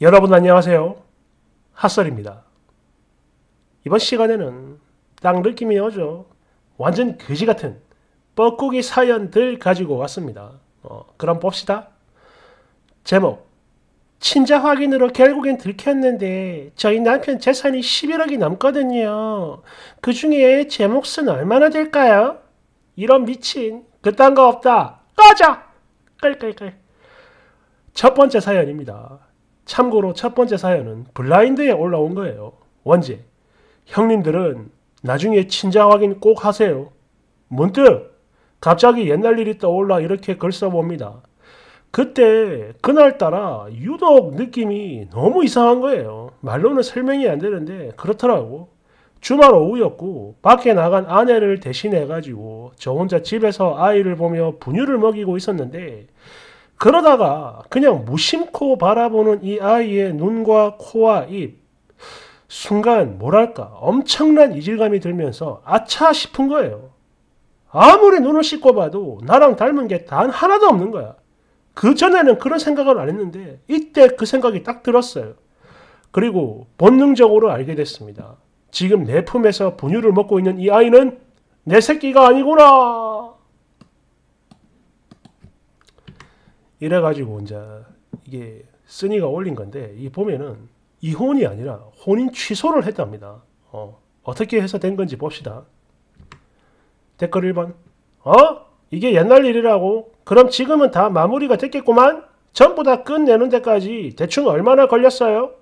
여러분 안녕하세요. 핫설입니다. 이번 시간에는 딱 느낌이 오죠. 완전 거지 같은 뻐꾸기 사연들 가지고 왔습니다. 어, 그럼 봅시다. 제목 친자 확인으로 결국엔 들켰는데 저희 남편 재산이 11억이 넘거든요. 그 중에 제 몫은 얼마나 될까요? 이런 미친 그딴 거 없다. 꺼져! 끌끌끌. 첫 번째 사연입니다. 참고로 첫 번째 사연은 블라인드에 올라온 거예요. 원제. 형님들은 나중에 친자 확인 꼭 하세요. 문득 갑자기 옛날 일이 떠올라 이렇게 글 써봅니다. 그때 그날따라 유독 느낌이 너무 이상한 거예요. 말로는 설명이 안 되는데 그렇더라고. 주말 오후였고 밖에 나간 아내를 대신해가지고 저 혼자 집에서 아이를 보며 분유를 먹이고 있었는데 그러다가 그냥 무심코 바라보는 이 아이의 눈과 코와 입, 순간 뭐랄까 엄청난 이질감이 들면서 아차 싶은 거예요. 아무리 눈을 씻고 봐도 나랑 닮은 게 단 하나도 없는 거야. 그 전에는 그런 생각을 안 했는데 이때 그 생각이 딱 들었어요. 그리고 본능적으로 알게 됐습니다. 지금 내 품에서 분유를 먹고 있는 이 아이는 내 새끼가 아니구나. 이래가지고 이제 이게 쓰니가 올린 건데 이 보면은 이혼이 아니라 혼인 취소를 했답니다. 어, 어떻게 해서 된 건지 봅시다. 댓글 1번 어? 이게 옛날 일이라고? 그럼 지금은 다 마무리가 됐겠구만? 전부 다 끝내는 데까지 대충 얼마나 걸렸어요?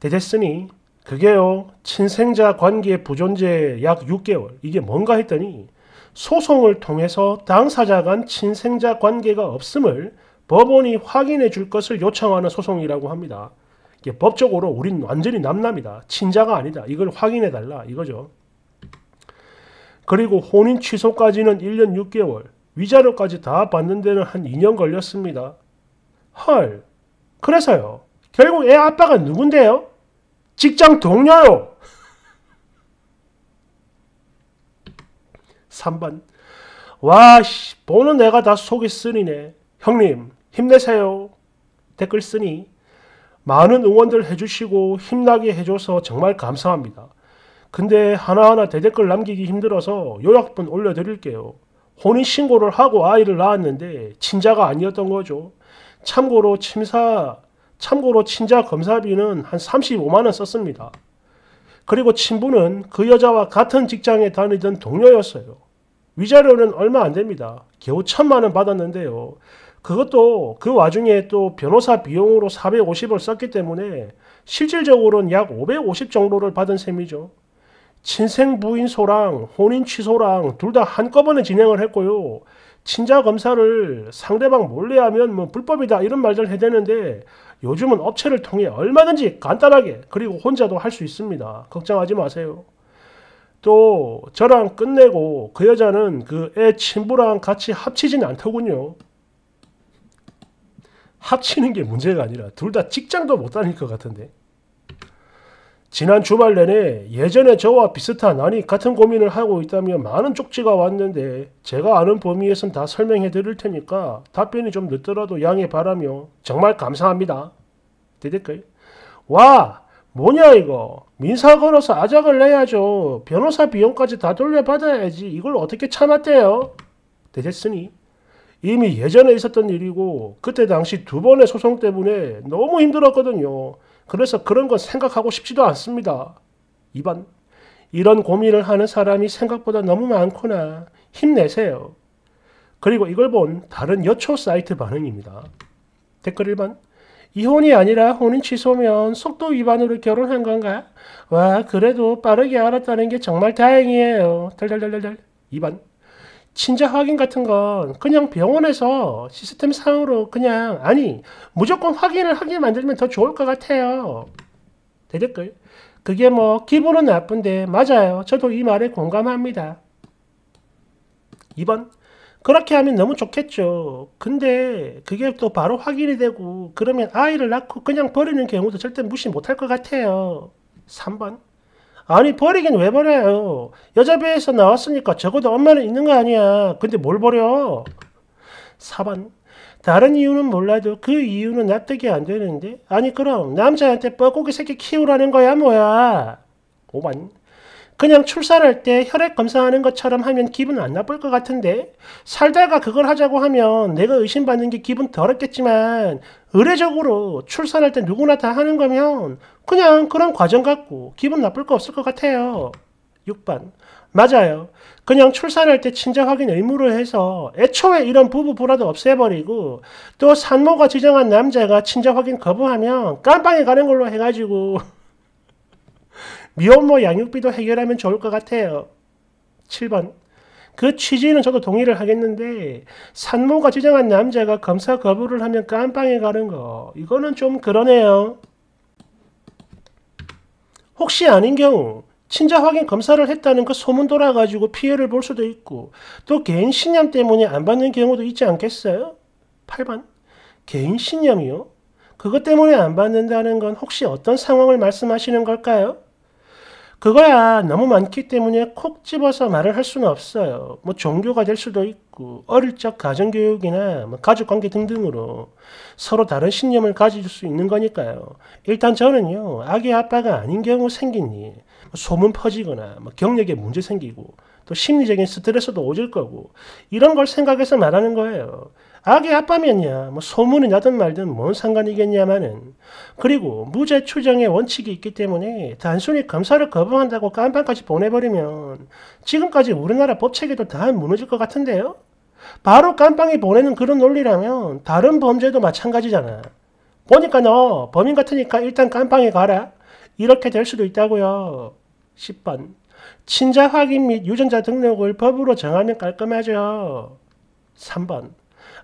대됐으니 그게요 친생자 관계 부존재 약 6개월 이게 뭔가 했더니 소송을 통해서 당사자 간 친생자 관계가 없음을 법원이 확인해 줄 것을 요청하는 소송이라고 합니다. 법적으로 우린 완전히 남남이다. 친자가 아니다. 이걸 확인해 달라 이거죠. 그리고 혼인 취소까지는 1년 6개월, 위자료까지 다 받는 데는 한 2년 걸렸습니다. 헐, 그래서요. 결국 애 아빠가 누군데요? 직장 동료요. 3번 와 씨, 보는 내가 다 속이 쓰리네. 형님 힘내세요. 댓글 쓰니 많은 응원들 해주시고 힘나게 해줘서 정말 감사합니다. 근데 하나하나 대댓글 남기기 힘들어서 요약분 올려드릴게요. 혼인신고를 하고 아이를 낳았는데 친자가 아니었던 거죠. 참고로 침사, 참고로 친자 검사비는 한 35만원 썼습니다. 그리고 친부는 그 여자와 같은 직장에 다니던 동료였어요. 위자료는 얼마 안 됩니다. 겨우 천만 원 받았는데요. 그것도 그 와중에 또 변호사 비용으로 450을 썼기 때문에 실질적으로는 약 550 정도를 받은 셈이죠. 친생 부인소랑 혼인 취소랑 둘 다 한꺼번에 진행을 했고요. 친자 검사를 상대방 몰래 하면 뭐 불법이다 이런 말들 해대는데 요즘은 업체를 통해 얼마든지 간단하게 그리고 혼자도 할 수 있습니다. 걱정하지 마세요. 또 저랑 끝내고 그 여자는 그 애 친부랑 같이 합치진 않더군요. 합치는 게 문제가 아니라 둘 다 직장도 못 다닐 것 같은데. 지난 주말 내내 예전에 저와 비슷한 아니 같은 고민을 하고 있다며 많은 쪽지가 왔는데 제가 아는 범위에선 다 설명해 드릴 테니까 답변이 좀 늦더라도 양해 바라며 정말 감사합니다. 대댓글. 와! 뭐냐 이거 민사 걸어서 아작을 내야죠 변호사 비용까지 다 돌려받아야지 이걸 어떻게 참았대요 되겠으니 이미 예전에 있었던 일이고 그때 당시 두 번의 소송 때문에 너무 힘들었거든요 그래서 그런 건 생각하고 싶지도 않습니다 2번 이런 고민을 하는 사람이 생각보다 너무 많구나 힘내세요 그리고 이걸 본 다른 여초 사이트 반응입니다 댓글 1번 이혼이 아니라 혼인 취소면 속도 위반으로 결혼한 건가? 와 그래도 빠르게 알았다는 게 정말 다행이에요. 달달달달달 2번 친자 확인 같은 건 그냥 병원에서 시스템 상으로 그냥 아니 무조건 확인을 하게 만들면 더 좋을 것 같아요. 대댓글 그게 뭐 기분은 나쁜데 맞아요. 저도 이 말에 공감합니다. 2번 그렇게 하면 너무 좋겠죠. 근데 그게 또 바로 확인이 되고 그러면 아이를 낳고 그냥 버리는 경우도 절대 무시 못할 것 같아요. 3번 아니 버리긴 왜 버려요. 여자 배에서 나왔으니까 적어도 엄마는 있는 거 아니야. 근데 뭘 버려? 4번 다른 이유는 몰라도 그 이유는 납득이 안 되는데 아니 그럼 남자한테 뻐꾸기 새끼 키우라는 거야 뭐야? 5번 그냥 출산할 때 혈액 검사하는 것처럼 하면 기분 안 나쁠 것 같은데 살다가 그걸 하자고 하면 내가 의심받는 게 기분 더럽겠지만 의례적으로 출산할 때 누구나 다 하는 거면 그냥 그런 과정 같고 기분 나쁠 거 없을 것 같아요. 6번 맞아요. 그냥 출산할 때 친자 확인 의무로 해서 애초에 이런 부부 불화도 없애버리고 또 산모가 지정한 남자가 친자 확인 거부하면 깜빵에 가는 걸로 해가지고 미혼모 양육비도 해결하면 좋을 것 같아요. 7번 그 취지는 저도 동의를 하겠는데 산모가 지정한 남자가 검사 거부를 하면 깜빵에 가는 거 이거는 좀 그러네요. 혹시 아닌 경우 친자 확인 검사를 했다는 그 소문 돌아가지고 피해를 볼 수도 있고 또 개인 신념 때문에 안 받는 경우도 있지 않겠어요? 8번 개인 신념이요? 그것 때문에 안 받는다는 건 혹시 어떤 상황을 말씀하시는 걸까요? 그거야 너무 많기 때문에 콕 집어서 말을 할 수는 없어요. 뭐 종교가 될 수도 있고 어릴 적 가정교육이나 뭐 가족관계 등등으로 서로 다른 신념을 가질 수 있는 거니까요. 일단 저는요 아기 아빠가 아닌 경우 생긴 일, 뭐 소문 퍼지거나 뭐 경력에 문제 생기고 또 심리적인 스트레스도 오질 거고 이런 걸 생각해서 말하는 거예요. 악의 아빠면야 뭐 소문이 나든 말든 뭔 상관이겠냐마는 그리고 무죄 추정의 원칙이 있기 때문에 단순히 검사를 거부한다고 깜빵까지 보내버리면 지금까지 우리나라 법체계도 다 무너질 것 같은데요? 바로 깜빵이 보내는 그런 논리라면 다른 범죄도 마찬가지잖아. 보니까 너 범인 같으니까 일단 깜빵에 가라. 이렇게 될 수도 있다고요. 10번 친자 확인 및 유전자 등록을 법으로 정하면 깔끔하죠. 3번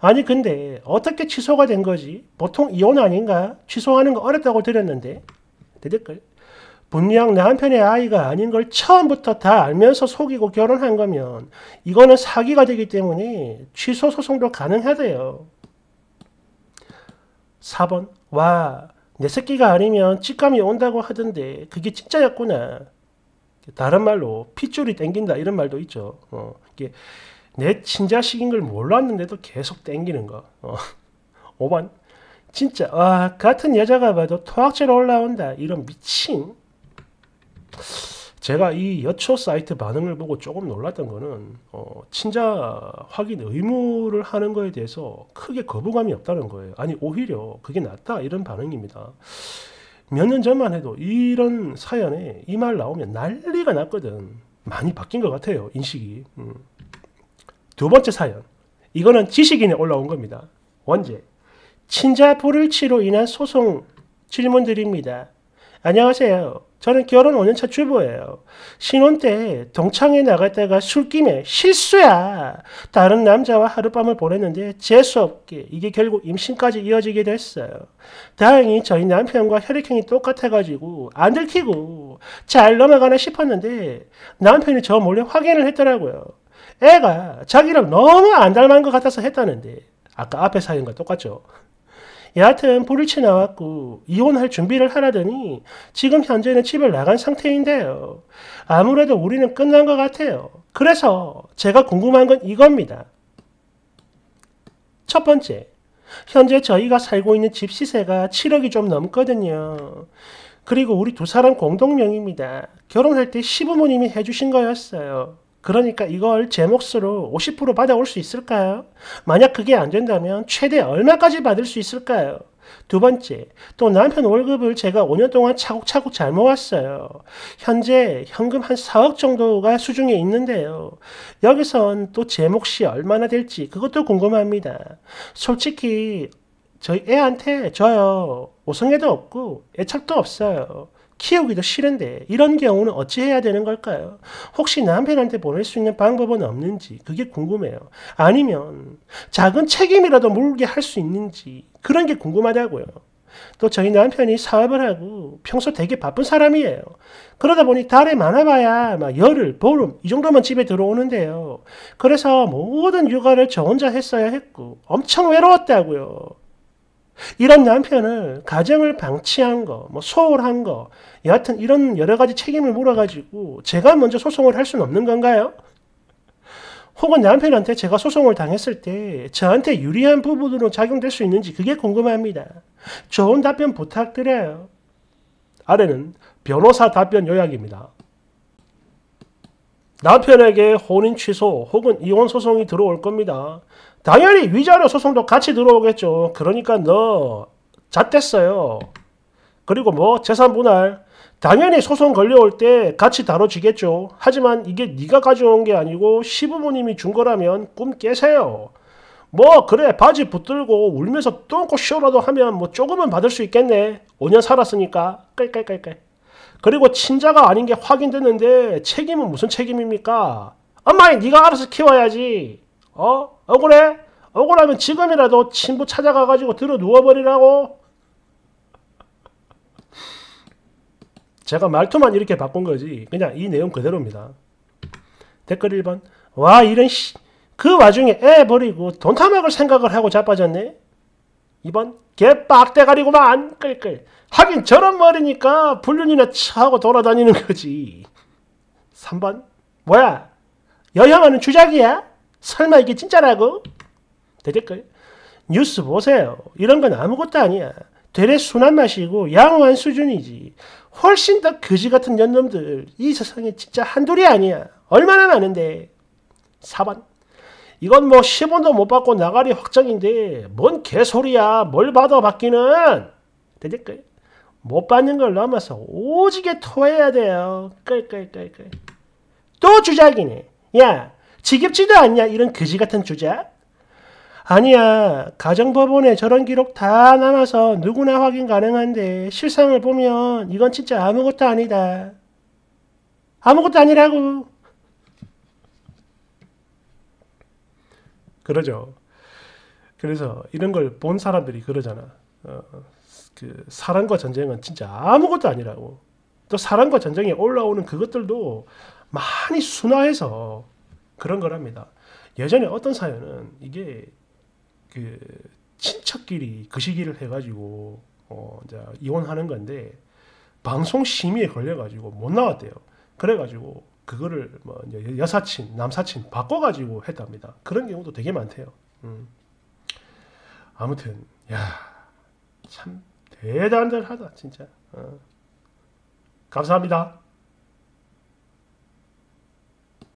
아니 근데 어떻게 취소가 된 거지? 보통 이혼 아닌가? 취소하는 거 어렵다고 들었는데 되댓글 분명 남편의 아이가 아닌 걸 처음부터 다 알면서 속이고 결혼한 거면 이거는 사기가 되기 때문에 취소 소송도 가능하대요. 4번 와 내 새끼가 아니면 직감이 온다고 하던데 그게 진짜였구나. 다른 말로 핏줄이 땡긴다 이런 말도 있죠. 어, 이게 내 친자식인 걸 몰랐는데도 계속 땡기는 거. 어. 5번. 진짜 아, 같은 여자가 봐도 토악질 올라온다. 이런 미친. 제가 이 여초 사이트 반응을 보고 조금 놀랐던 거는 어, 친자 확인 의무를 하는 거에 대해서 크게 거부감이 없다는 거예요. 아니 오히려 그게 낫다 이런 반응입니다. 몇 년 전만 해도 이런 사연에 이 말 나오면 난리가 났거든. 많이 바뀐 것 같아요 인식이. 음. 두 번째 사연. 이거는 지식인에 올라온 겁니다. 원제. 친자 불일치로 인한 소송 질문 드립니다. 안녕하세요. 저는 결혼 5년차 주부예요. 신혼 때 동창회 나갔다가 술김에 실수야! 다른 남자와 하룻밤을 보냈는데 재수없게 이게 결국 임신까지 이어지게 됐어요. 다행히 저희 남편과 혈액형이 똑같아가지고 안 들키고 잘 넘어가나 싶었는데 남편이 저 몰래 확인을 했더라고요. 애가 자기랑 너무 안 닮은 것 같아서 했다는데 아까 앞에 사귄 과 똑같죠. 여하튼 불일치 나왔고 이혼할 준비를 하라더니 지금 현재는 집을 나간 상태인데요. 아무래도 우리는 끝난 것 같아요. 그래서 제가 궁금한 건 이겁니다. 첫 번째, 현재 저희가 살고 있는 집 시세가 7억이 좀 넘거든요. 그리고 우리 두 사람 공동명입니다. 결혼할 때 시부모님이 해주신 거였어요. 그러니까 이걸 제 몫으로 50% 받아올 수 있을까요? 만약 그게 안 된다면 최대 얼마까지 받을 수 있을까요? 두 번째, 또 남편 월급을 제가 5년 동안 차곡차곡 잘 모았어요. 현재 현금 한 4억 정도가 수중에 있는데요. 여기선 또 제 몫이 얼마나 될지 그것도 궁금합니다. 솔직히 저희 애한테 저요. 오성애도 없고 애착도 없어요. 키우기도 싫은데 이런 경우는 어찌해야 되는 걸까요? 혹시 남편한테 보낼 수 있는 방법은 없는지 그게 궁금해요. 아니면 작은 책임이라도 물게 할 수 있는지 그런 게 궁금하다고요. 또 저희 남편이 사업을 하고 평소 되게 바쁜 사람이에요. 그러다 보니 달에 많아봐야 막 열흘, 보름 이 정도만 집에 들어오는데요. 그래서 모든 육아를 저 혼자 했어야 했고 엄청 외로웠다고요. 이런 남편을 가정을 방치한 거, 뭐 소홀한 거, 여하튼 이런 여러 가지 책임을 물어가지고 제가 먼저 소송을 할 수는 없는 건가요? 혹은 남편한테 제가 소송을 당했을 때 저한테 유리한 부분으로 작용될 수 있는지 그게 궁금합니다. 좋은 답변 부탁드려요. 아래는 변호사 답변 요약입니다. 남편에게 혼인 취소 혹은 이혼 소송이 들어올 겁니다. 당연히 위자료 소송도 같이 들어오겠죠. 그러니까 너 잣됐어요. 그리고 뭐 재산 분할 당연히 소송 걸려올 때 같이 다뤄지겠죠. 하지만 이게 네가 가져온 게 아니고 시부모님이 준 거라면 꿈 깨세요. 뭐 그래 바지 붙들고 울면서 똥꼬 쇼라도 하면 뭐 조금은 받을 수 있겠네. 5년 살았으니까 깔깔깔깔. 그리고 친자가 아닌 게 확인됐는데 책임은 무슨 책임입니까? 엄마 네가 알아서 키워야지. 어? 억울해? 억울하면 지금이라도 친부 찾아가가지고 들어 누워버리라고? 제가 말투만 이렇게 바꾼 거지 그냥 이 내용 그대로입니다. 댓글 1번 와 이런 씨... 그 와중에 애 버리고 돈 타먹을 생각을 하고 자빠졌네. 2번 개빡대가리고만 끌끌 하긴 저런 머리니까 불륜이나 차하고 돌아다니는 거지. 3번 뭐야 여혐하는 주작이야? 설마 이게 진짜라고? 되겠걸? 뉴스 보세요. 이런 건 아무것도 아니야. 되레 순한 맛이고 양호한 수준이지. 훨씬 더 거지 같은 년놈들 이 세상에 진짜 한둘이 아니야. 얼마나 많은데. 4번. 이건 뭐 10원도 못 받고 나가리 확정인데 뭔 개소리야. 뭘 받아 받기는. 되겠걸? 못 받는 걸 넘어서 오지게 토해야 돼요. 끌끌끌끌. 또 주작이네. 야, 지겹지도 않냐 이런 그지 같은 주제 아니야. 가정법원에 저런 기록 다 남아서 누구나 확인 가능한데 실상을 보면 이건 진짜 아무것도 아니다. 아무것도 아니라고. 그러죠. 그래서 이런 걸 본 사람들이 그러잖아. 어, 그 사랑과 전쟁은 진짜 아무것도 아니라고. 또 사랑과 전쟁에 올라오는 그것들도 많이 순화해서 그런 거랍니다. 예전에 어떤 사연은 이게 그 친척끼리 그 시기를 해가지고 어 이제 이혼하는 건데 방송 심의에 걸려가지고 못 나왔대요. 그래가지고 그거를 뭐 여사친, 남사친 바꿔가지고 했답니다. 그런 경우도 되게 많대요. 음. 아무튼 야참 대단하다 진짜. 어. 감사합니다.